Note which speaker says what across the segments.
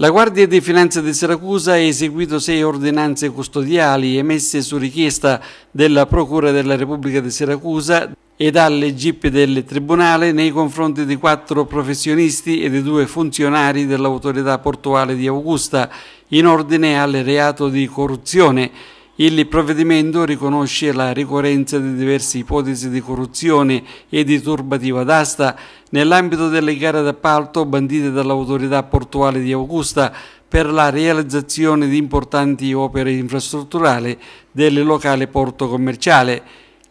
Speaker 1: La Guardia di Finanza di Siracusa ha eseguito sei ordinanze custodiali emesse su richiesta della Procura della Repubblica di Siracusa e dalle GIP del Tribunale nei confronti di quattro professionisti e di due funzionari dell'autorità portuale di Augusta in ordine al reato di corruzione il provvedimento riconosce la ricorrenza di diverse ipotesi di corruzione e di turbativa d'asta nell'ambito delle gare d'appalto bandite dall'autorità portuale di Augusta per la realizzazione di importanti opere infrastrutturali del locale porto commerciale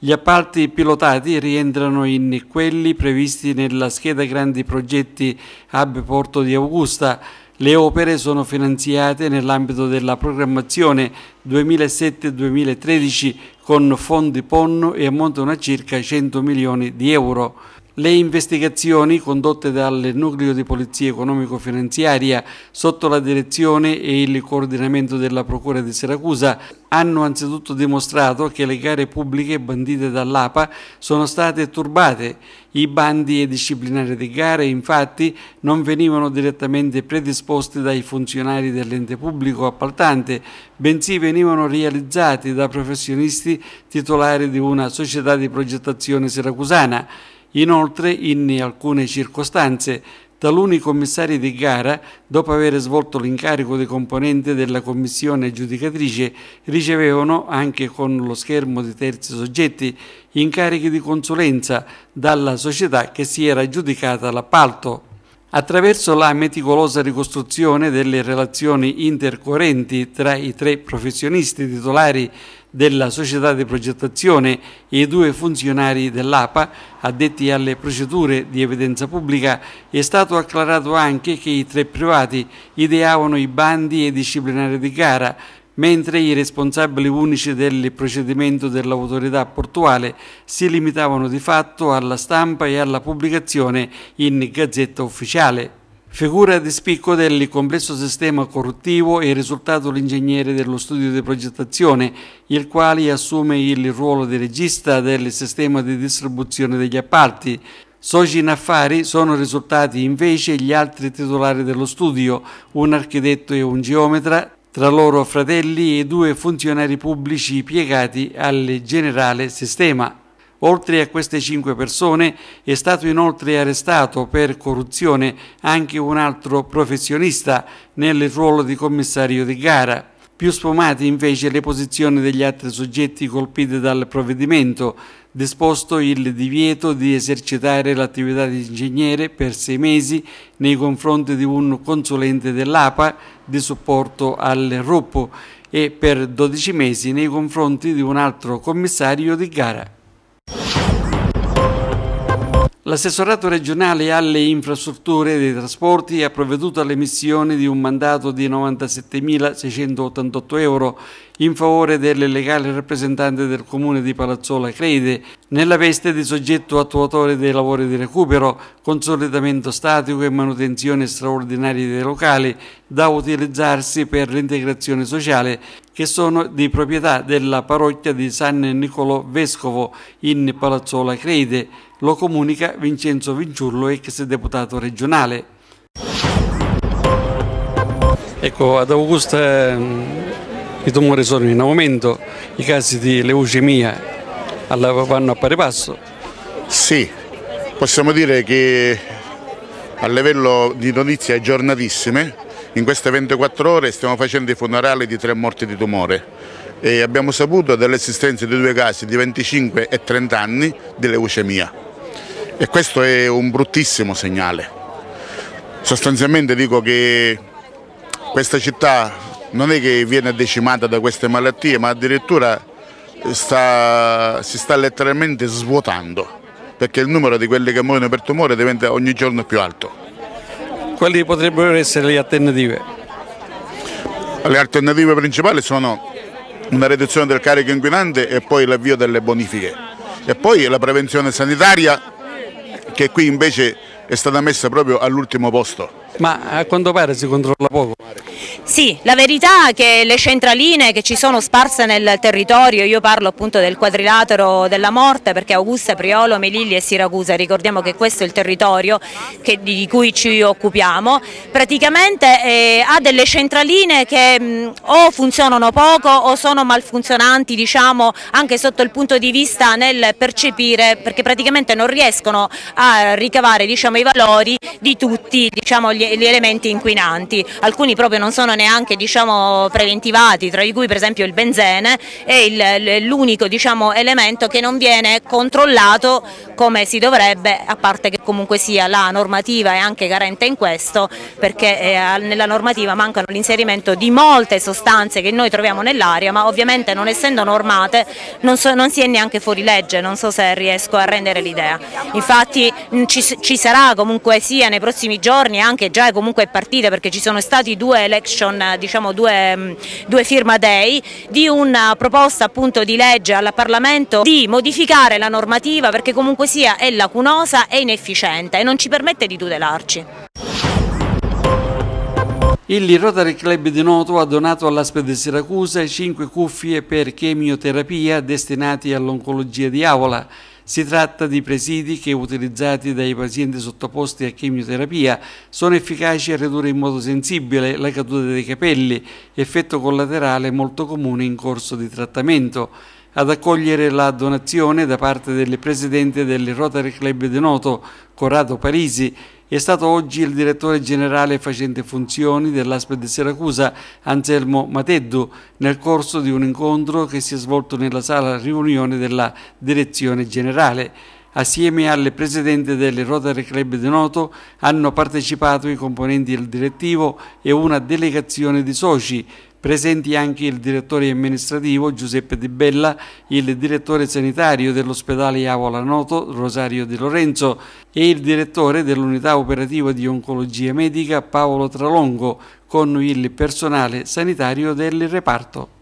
Speaker 1: gli appalti pilotati rientrano in quelli previsti nella scheda Grandi Progetti Hub Porto di Augusta. Le opere sono finanziate nell'ambito della programmazione 2007-2013 con fondi PON e ammontano a circa 100 milioni di euro. Le investigazioni condotte dal Nucleo di Polizia Economico-Finanziaria sotto la direzione e il coordinamento della Procura di Siracusa hanno anzitutto dimostrato che le gare pubbliche bandite dall'APA sono state turbate. I bandi e disciplinari di gare infatti non venivano direttamente predisposti dai funzionari dell'ente pubblico appaltante, bensì venivano realizzati da professionisti titolari di una società di progettazione siracusana. Inoltre, in alcune circostanze, taluni commissari di gara, dopo aver svolto l'incarico di componente della commissione giudicatrice, ricevevano, anche con lo schermo di terzi soggetti, incarichi di consulenza dalla società che si era giudicata l'appalto. Attraverso la meticolosa ricostruzione delle relazioni intercorrenti tra i tre professionisti titolari della società di progettazione e i due funzionari dell'APA addetti alle procedure di evidenza pubblica, è stato acclarato anche che i tre privati ideavano i bandi e disciplinari di gara, mentre i responsabili unici del procedimento dell'autorità portuale si limitavano di fatto alla stampa e alla pubblicazione in gazzetta ufficiale. Figura di spicco del complesso sistema corruttivo è il risultato l'ingegnere dello studio di progettazione, il quale assume il ruolo di regista del sistema di distribuzione degli appalti. Soci in affari sono risultati invece gli altri titolari dello studio, un architetto e un geometra, tra loro fratelli e due funzionari pubblici piegati al generale sistema. Oltre a queste cinque persone è stato inoltre arrestato per corruzione anche un altro professionista nel ruolo di commissario di gara. Più sfumate invece le posizioni degli altri soggetti colpiti dal provvedimento, disposto il divieto di esercitare l'attività di ingegnere per sei mesi nei confronti di un consulente dell'APA di supporto al RUP e per 12 mesi nei confronti di un altro commissario di gara. L'assessorato regionale alle infrastrutture dei trasporti ha provveduto all'emissione di un mandato di 97.688 euro in favore delle legali rappresentanti del comune di Palazzola Crede nella veste di soggetto attuatore dei lavori di recupero, consolidamento statico e manutenzione straordinaria dei locali da utilizzarsi per l'integrazione sociale che sono di proprietà della parrocchia di San Niccolò Vescovo in Palazzola Creide, lo comunica Vincenzo Vinciullo, ex deputato regionale. Ecco, ad Augusta mm, i tumori sono in aumento, i casi di leucemia vanno a pari passo.
Speaker 2: Sì, possiamo dire che a livello di notizie giornatissime in queste 24 ore stiamo facendo i funerali di tre morti di tumore e abbiamo saputo dell'esistenza di due casi di 25 e 30 anni di leucemia e questo è un bruttissimo segnale. Sostanzialmente dico che questa città non è che viene decimata da queste malattie ma addirittura sta, si sta letteralmente svuotando perché il numero di quelli che muoiono per tumore diventa ogni giorno più alto quali potrebbero essere le alternative? Le alternative principali sono una riduzione del carico inquinante e poi l'avvio delle bonifiche e poi la prevenzione sanitaria che qui invece è stata messa proprio all'ultimo posto.
Speaker 1: Ma a quanto pare si controlla poco?
Speaker 3: Sì, la verità è che le centraline che ci sono sparse nel territorio, io parlo appunto del quadrilatero della morte perché Augusta, Priolo, Melilli e Siracusa, ricordiamo che questo è il territorio che, di cui ci occupiamo, praticamente eh, ha delle centraline che mh, mm, o funzionano poco o sono malfunzionanti diciamo anche sotto il punto di vista nel percepire perché praticamente non riescono a ricavare diciamo, i valori di tutti diciamo, gli, gli elementi inquinanti, alcuni proprio non sono sono neanche diciamo, preventivati, tra cui per esempio il benzene, è l'unico diciamo, elemento che non viene controllato come si dovrebbe, a parte che comunque sia la normativa è anche carente in questo, perché eh, nella normativa mancano l'inserimento di molte sostanze che noi troviamo nell'aria, ma ovviamente non essendo normate non, so, non, si è neanche fuori legge, non so se riesco a rendere l'idea. Infatti ci, ci sarà comunque sia nei prossimi giorni, anche già comunque è partita perché ci sono stati due election action, diciamo due, mm, due firma dei, di una eh, proposta appunto di legge al Parlamento di modificare la normativa perché comunque sia è lacunosa e inefficiente e non ci permette di tutelarci.
Speaker 1: Il Rotary Club di Noto ha donato all'ASP di Siracusa 5 cuffie per chemioterapia destinati all'oncologia di Avola. Si tratta di presidi che, utilizzati dai pazienti sottoposti a chemioterapia, sono efficaci a ridurre in modo sensibile la caduta dei capelli, effetto collaterale molto comune in corso di trattamento ad accogliere la donazione da parte del presidente del Rotary Club di Noto, Corrado Parisi, è stato oggi il direttore generale facente funzioni dell'Asped di Siracusa, Anselmo Mateddu, nel corso di un incontro che si è svolto nella sala riunione della direzione generale. Assieme al presidente del Rotary Club di Noto hanno partecipato i componenti del direttivo e una delegazione di soci, Presenti anche il direttore amministrativo Giuseppe Di Bella, il direttore sanitario dell'ospedale Iavola Noto Rosario Di Lorenzo e il direttore dell'unità operativa di oncologia medica Paolo Tralongo con il personale sanitario del reparto.